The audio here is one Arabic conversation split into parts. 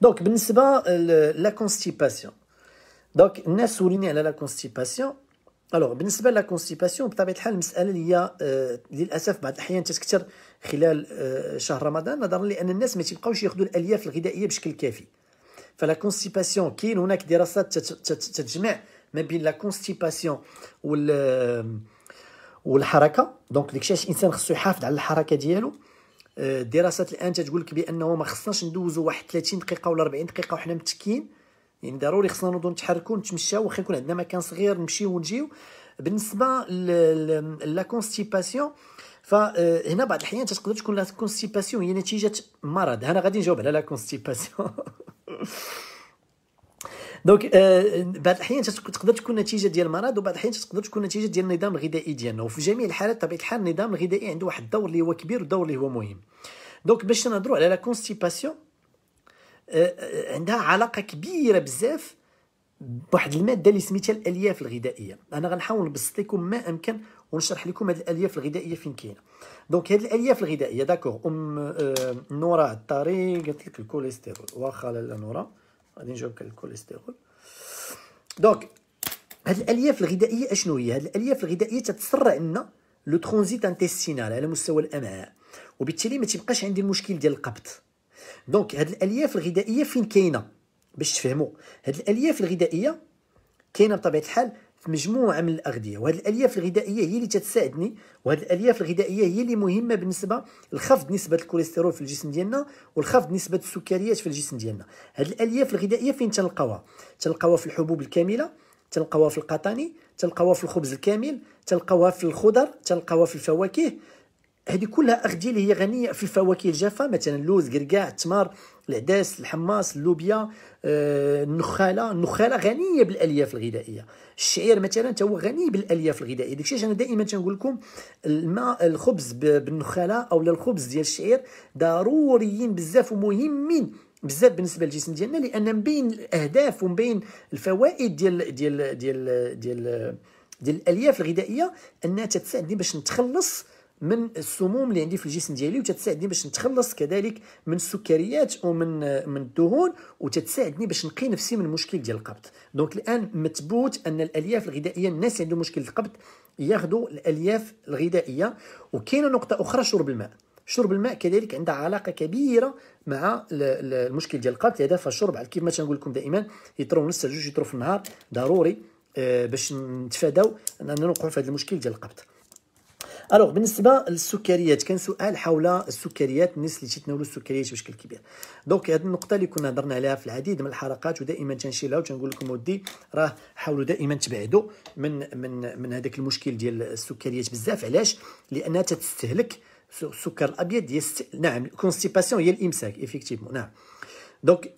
دونك بالنسبه لا كونستيباسيون دونك الناس وريني على لا كونستيباسيون الوغ بالنسبه لا كونستيباسيون بطبيعه الحال المساله اللي هي آه، للاسف بعض الاحيان تتكثر خلال آه، شهر رمضان نظرا لان الناس ما تيبقاوش ياخذوا الالياف الغذائيه بشكل كافي فلا كونستيباسيون كاين هناك دراسات تتجمع ما بين لا كونستيباسيون وال والحركه دونك داكشي علاش الانسان خصو يحافظ على الحركه ديالو آه، دراسات الان تتقول لك بانه ما خصناش ندوزو واحد 30 دقيقه ولا 40 دقيقه وحنا متكين يعني ضروري خصنا نوضو نتحركو نتمشاو واخا يكون عندنا مكان صغير نمشيو ونجيو بالنسبه لا كونستيباسيون فهنا آه، بعض الاحيان تقدر تكون لا كونستيباسيون هي نتيجه مرض انا غادي نجاوب على لا كونستيباسيون دونك euh, بعض الاحيان تقدر تكون نتيجه ديال المرض وبعض الاحيان تقدر تكون نتيجه ديال النظام الغذائي ديالنا وفي جميع الحالات طبيعه الحال النظام الغذائي عنده واحد الدور اللي هو كبير ودور اللي هو مهم دونك باش نهضروا على لا كونستيباسيون آه، آه، عندها علاقه كبيره بزاف بواحد الماده اللي سميتها الالياف الغذائيه انا غنحاول نبسط لكم ما امكن ونشرح لكم هذه الالياف الغذائيه فين كاينه دونك هذه الالياف الغذائيه داكور ام آه، نورا الطاري قالت لك الكوليسترول واخا لا نورا غادي نجاوبك على الكوليسترول دونك هاد الالياف الغذائيه اشنو هي هاد الالياف الغذائيه تتسرع لنا لو ترانزيت انتستينال على مستوى الامعاء وبالتالي ما تيبقاش عندي المشكل ديال القبض دونك هاد الالياف الغذائيه فين كاينه باش تفهموا هاد الالياف الغذائيه كاينه بطبيعه الحال في مجموعه من الاغذيه وهذه الالياف الغذائيه هي اللي تساعدني وهذه الالياف الغذائيه هي اللي مهمه بالنسبه لخفض نسبه الكوليسترول في الجسم ديالنا ولخفض نسبه السكريات في الجسم ديالنا هذه الالياف الغذائيه فين تلقاوها تلقاوها في الحبوب الكامله تلقاوها في القطاني تلقاوها في الخبز الكامل تلقاوها في الخضر تلقاوها في الفواكه هذه كلها اغذيه اللي هي غنيه في الفواكه الجافه مثلا اللوز قرقاع التمر العدس الحماص اللوبيا آه، النخاله النخاله غنيه بالالياف الغذائيه الشعير مثلا هو غني بالالياف الغذائيه داكشي علاش انا دائما تنقول لكم الماء الخبز بالنخاله او الخبز ديال الشعير ضروريين بزاف ومهمين بزاف بالنسبه للجسم ديالنا لان من بين الاهداف ومن بين الفوائد ديال ديال ديال ديال, ديال, ديال الالياف الغذائيه انها تساعدني باش نتخلص من السموم اللي عندي في الجسم ديالي وتتساعدني باش نتخلص كذلك من السكريات ومن من الدهون وتتساعدني باش نقي نفسي من المشكل ديال القبض دونك الان مثبوت ان الالياف الغذائيه الناس اللي عندهم مشكل القبض ياخذوا الالياف الغذائيه وكاينه نقطه اخرى شرب الماء شرب الماء كذلك عندها علاقه كبيره مع المشكل ديال القبض لهذا فالشرب كيف ما تنقول لكم دائما لتر نص جوج يطروا في النهار ضروري آه، باش نتفاداو اننا نوقعوا في هذا المشكل ديال القبض الوغ بالنسبه للسكريات كان سؤال حول السكريات الناس اللي تيتناولوا السكريات بشكل كبير دونك هذه النقطه اللي كنا هضرنا عليها في العديد من الحلقات ودائما تنشيلها وتنقول لكم ودي راه حاولوا دائما تبعدوا من من من هذاك المشكل ديال السكريات بزاف علاش لانها تستهلك السكر الابيض يست... نعم الكونستيباسيون هي الامساك ايفيكتيفمون نعم دونك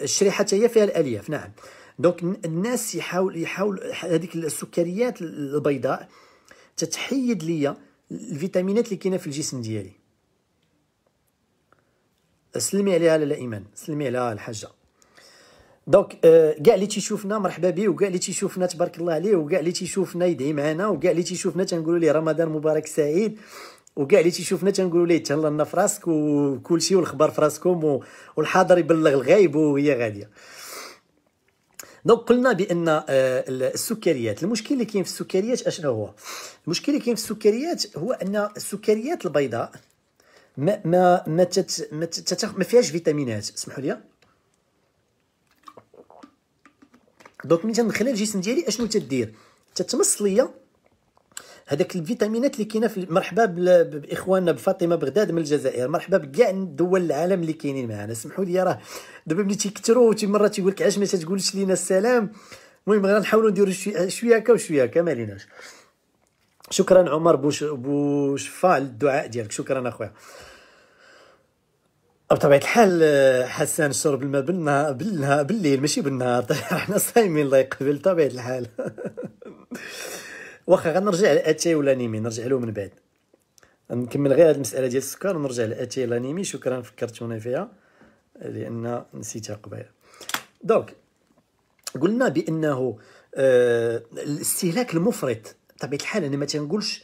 الشريحه هي فيها الالياف نعم دونك الناس يحاول يحاول هذيك السكريات البيضاء تتحيد ليا الفيتامينات اللي كاينه في الجسم ديالي سلمي عليها لاله ايمان سلمي عليها الحاجه دونك آه، كاع اللي تيشوفنا مرحبا به وكاع اللي تيشوفنا تبارك الله عليه وكاع اللي تيشوفنا يدعي معنا وكاع اللي تيشوفنا تنقولوا ليه رمضان مبارك سعيد وكاع اللي تيشوفنا تنقولوا ليه تهلا لنا في راسك وكل شيء والخبر في راسكم والحاضر يبلغ الغايب وهي غاديه دونك قلنا بان آه، السكريات المشكل اللي كاين في السكريات اشنو هو المشكل اللي كاين في السكريات هو ان السكريات البيضاء ما ما ما, تت ما, ما فيهاش فيتامينات اسمحوا لي دونك ملي تندخلها الجسم ديالي اشنو تدير تتمص ليا هذاك الفيتامينات اللي كاينه في مرحبا باخواننا بفاطمه بغداد من الجزائر مرحبا بكاع دول العالم اللي كاينين معنا سمحوا لي راه دابا ملي تيكثروا شي مره تيقول لك علاش ما تقولش لينا السلام المهم غنحاولوا نديروا شويه هكا وشويه هكا ما ليناش شكرا عمر بوش بوشفا الدعاء ديالك شكرا اخويا بطبيعه الحال حسان شرب الماء بالنهار بالنهار بالليل ماشي بالنهار حنا صايمين الله يقبل بطبيعة الحال واخا غنرجع لاتاي والانيمي نرجع له من بعد نكمل غير هاد المساله ديال السكر ونرجع لاتاي والانيمي شكرا فكرتوني فيها لان نسيتها قبيله دونك قلنا بانه آه، الاستهلاك المفرط بطبيعه الحال انا ما تنقولش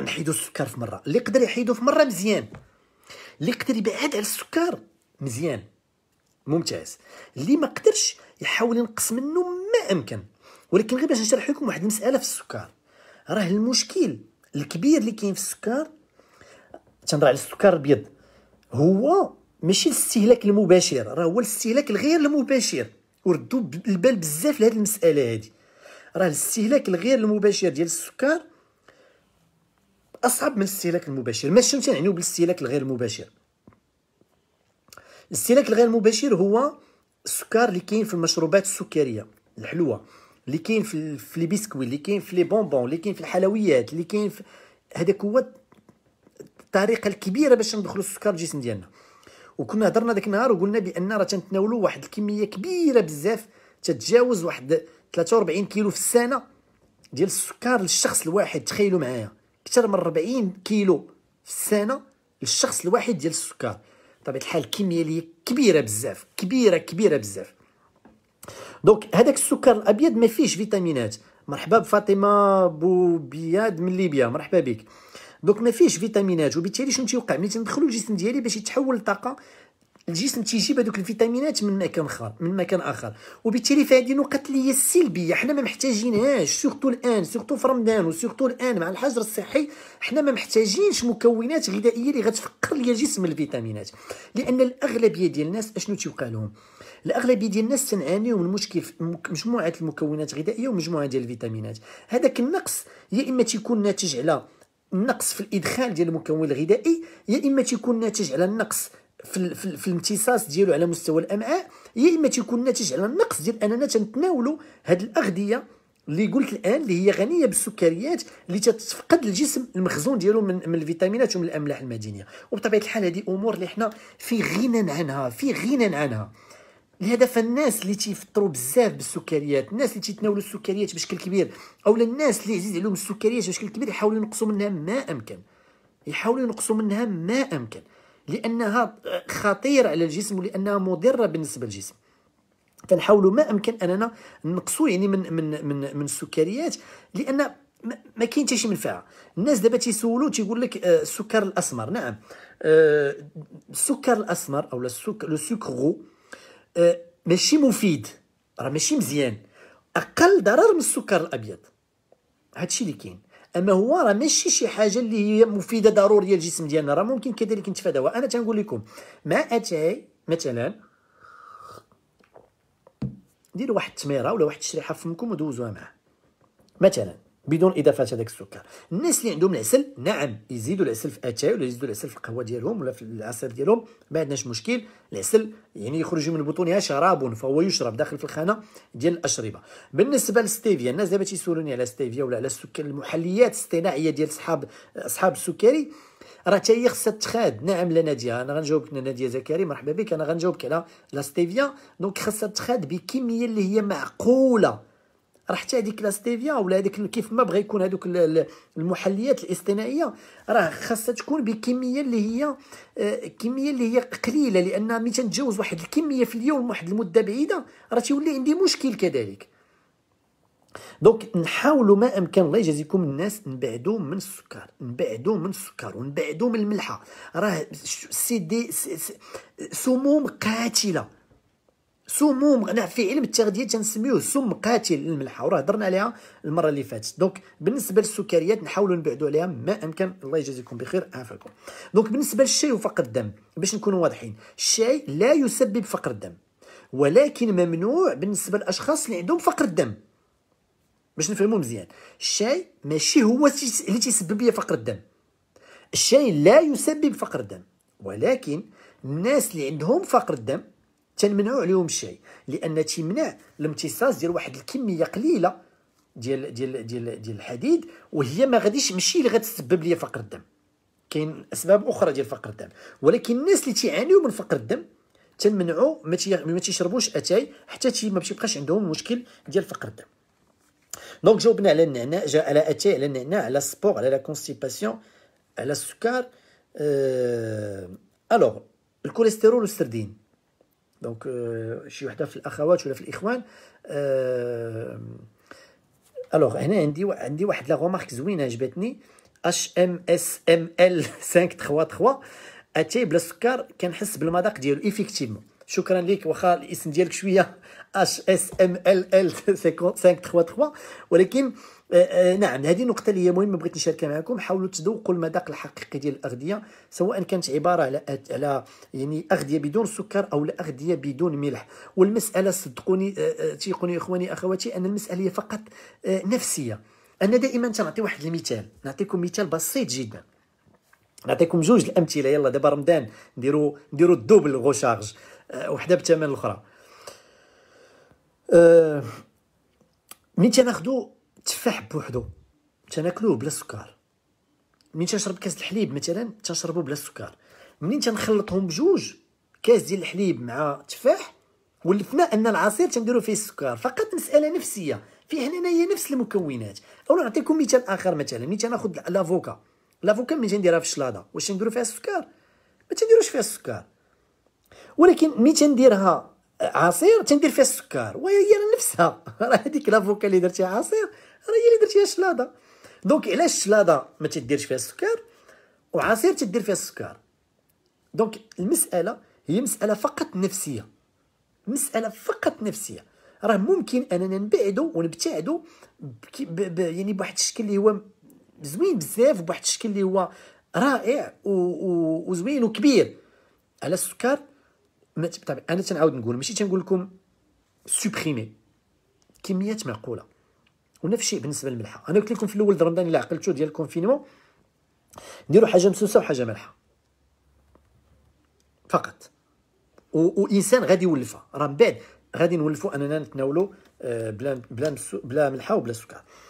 نحيدو السكر في مره اللي يقدر يحيدو في مره مزيان اللي يقدر يبعد على السكر مزيان ممتاز اللي ما قدرش يحاول ينقص منه ما امكن ولكن غير باش نشرح لكم واحد المساله في السكر راه المشكل الكبير اللي كاين في السكر تنهضر على السكر الابيض هو ماشي الاستهلاك المباشر راه هو الاستهلاك الغير المباشر وردوا البال بزاف لهاد المساله هادي راه الاستهلاك الغير المباشر ديال السكر اصعب من الاستهلاك المباشر ماشي شنو تنعنيو بالاستهلاك الغير المباشر الاستهلاك الغير المباشر هو السكر اللي كاين في المشروبات السكريه الحلوه اللي كاين في لي بيسكوي اللي كاين في لي بونبون اللي كاين في الحلويات اللي كاين في هذاك هو الطريقه الكبيره باش ندخلوا السكر الجسم ديالنا وكنا هضرنا ذاك النهار وقلنا بان راه تنتناولوا واحد الكميه كبيره بزاف تتجاوز واحد 43 كيلو في السنه ديال السكر للشخص الواحد تخيلوا معايا اكثر من 40 كيلو في السنه للشخص الواحد ديال السكر بطبيعه الحال الكميه اللي كبيره بزاف كبيره كبيره بزاف دونك هذاك السكر الابيض ما فيهش فيتامينات مرحبا بفاطمه بوبياد من ليبيا مرحبا بك دونك ما فيهش فيتامينات وبالتالي شنو تيوقع ملي تندخلوا الجسم ديالي باش يتحول لطاقه الجسم تيجيب هذوك الفيتامينات من مكان اخر من مكان اخر وبالتالي فهذه النقط اللي هي السلبيه حنا ما محتاجينهاش سورتو الان سورتو في رمضان وسورتو الان مع الحجر الصحي حنا ما محتاجينش مكونات غذائيه اللي غتفقر لي الجسم الفيتامينات لان الاغلبيه ديال الناس اشنو تيوقع لهم الاغلبيه ديال الناس تنعانيو من مشكل في مجموعه المكونات الغذائيه ومجموعه ديال الفيتامينات هذاك النقص يا اما تيكون ناتج على النقص في الادخال ديال المكون الغذائي يا اما تيكون ناتج على النقص في, في, في الامتصاص ديالو على مستوى الامعاء يا اما تيكون ناتج على النقص ديال اننا تنتناولوا هاد الاغذيه اللي قلت الان اللي هي غنيه بالسكريات اللي تتفقد الجسم المخزون ديالو من, من الفيتامينات ومن الاملاح المعدنيه وبطبيعه الحال هذه امور اللي حنا في غنى عنها في غنى عنها لهذا فالناس اللي تيفطروا بزاف بالسكريات الناس اللي تيتناولوا السكريات بشكل كبير او الناس اللي عزيز عليهم السكريات بشكل كبير يحاولوا ينقصوا منها ما امكن يحاولوا ينقصوا منها ما امكن لانها آه، خطيره على الجسم ولانها مضره بالنسبه للجسم كنحاولوا ما امكن اننا نقصوا يعني من من من من السكريات لان ما كاين حتى شي منفعه الناس دابا تيسولوا تيقول لك آه، السكر الاسمر نعم آه، السكر الاسمر او السكر لو سوكر ماشي مفيد راه ماشي مزيان اقل ضرر من السكر الابيض هادشي اللي كاين اما هو راه ماشي شي حاجه اللي هي مفيده ضروريه للجسم ديالنا راه ممكن كذلك نتفاداوها انا تنقول لكم مع اتاي مثلا ديروا واحد التميره ولا واحد الشريحه فمكم ودوزوها معاه مثلا بدون اضافه هذاك السكر الناس اللي عندهم العسل نعم يزيدوا العسل في اتاي ولا يزيدوا العسل في القهوه ديالهم ولا في العصير ديالهم ما عندناش مشكل العسل يعني يخرج من بطونها شراب فهو يشرب داخل في الخانه ديال الاشربه بالنسبه للستيفيا الناس دابا تيسولوني على ستيفيا ولا على السكر المحليات الصناعيه ديال اصحاب اصحاب السكري راه حتى هي خصها تخاد نعم لا ناديه انا غنجاوبك ناديه زكريا مرحبا بك انا غنجاوبك على لا ستيفيا دونك خصها تخاد بكميه اللي هي معقوله راه حتى هذيك لاستيفيا ولا هذيك كيف ما بغى يكون هذوك المحليات الاصطناعيه راه خاصها تكون بكميه اللي هي آه، كميه اللي هي قليله لان ملي تنتجاوز واحد الكميه في اليوم واحد المده بعيده راه تيولي عندي مشكل كذلك دونك نحاولوا ما امكن الله يجازيكم الناس نبعدوا من السكر نبعدوا من السكر ونبعدوا من الملحه راه سي دي سموم قاتله سموم انا في علم التغذيه تنسميوه سم قاتل للملحه وراه هضرنا عليها المره اللي فاتت دونك بالنسبه للسكريات نحاولوا نبعدوا عليها ما امكن الله يجازيكم بخير عافاكم دونك بالنسبه للشاي وفقر الدم باش نكونوا واضحين الشاي لا يسبب فقر الدم ولكن ممنوع بالنسبه للاشخاص اللي عندهم فقر الدم باش نفهموا مزيان الشاي ماشي هو اللي تيسبب لي فقر الدم الشاي لا يسبب فقر الدم ولكن الناس اللي عندهم فقر الدم تنمنعوا عليهم الشيء لان تيمنع الامتصاص ديال واحد الكميه قليله ديال ديال ديال ديال الحديد وهي ما غاديش ماشي اللي غتسبب لي فقر الدم كاين اسباب اخرى ديال فقر الدم ولكن الناس اللي تيعانيو من فقر الدم تنمنعوا ما تيشربوش اتاي حتى تي ما تيبقاش عندهم المشكل ديال فقر الدم دونك جاوبنا على النعناع جا على اتاي على النعناع على السبور على لا كونستيباسيون على السكر أه... Euh، الوغ الكوليسترول والسردين دونك شي وحده في الاخوات ولا في الاخوان الوغ هنا عندي عندي واحد لا غومارك زوينه عجبتني اش ام اس ام ال 5 3 3 اتاي بلا سكر كنحس بالمذاق ديالو ايفيكتيفمون شكرا لك واخا الاسم ديالك شويه اش اس ام ال ال 533 ولكن آه آه نعم هذه نقطة اللي هي مهمة بغيت نشاركها معكم حاولوا تذوقوا المذاق الحقيقي ديال الأغذية سواء كانت عبارة على على يعني أغذية بدون سكر أو أغذية بدون ملح والمسألة صدقوني آه،, آه تيقوني إخواني أخواتي أن المسألة هي فقط آه، نفسية أنا دائما تنعطي واحد المثال نعطيكم مثال بسيط جدا نعطيكم جوج الأمثلة يلا دابا رمضان نديروا نديروا الدوبل غوشارج آه، وحده بثمن الاخرى أه ملي تناخدو التفاح بوحدو تناكلوه بلا سكر ملي تنشرب كاس الحليب مثلا تنشربو بلا سكر ملي تنخلطهم بجوج كاس ديال الحليب مع تفاح ولفنا ان العصير تنديرو فيه السكر فقط مساله نفسيه فيه هي نفس المكونات او نعطيكم مثال اخر مثلا ملي تناخذ لافوكا لافوكا ملي تنديرها في الشلاضه واش نديرو فيها السكر ما تنديروش فيها السكر ولكن مي تنديرها عصير تندير فيها السكر وهي هي نفسها راه هذيك لافوكا اللي درتيها عصير راه هي اللي درتيها شلاضه دونك علاش الشلاضه ما تديرش فيها السكر وعصير تدير فيها السكر دونك المساله هي مساله فقط نفسيه مساله فقط نفسيه راه ممكن اننا نبعدو ونبتعدو يعني بواحد الشكل اللي هو زوين بزاف بواحد الشكل اللي هو رائع وزوين وكبير على السكر طبعا طيب، انا تنعاود نقول ماشي تنقول لكم سوبريمي كميات معقوله ونفس الشيء بالنسبه للملحه انا قلت لكم في الاول رمضان الا عقلتو ديال الكونفينمون نديروا حاجه مسوسه وحاجه مالحه فقط وانسان غادي يولفها راه من بعد غادي نولفوا اننا نتناولوا آه، بلا بلا بلا ملحه وبلا سكر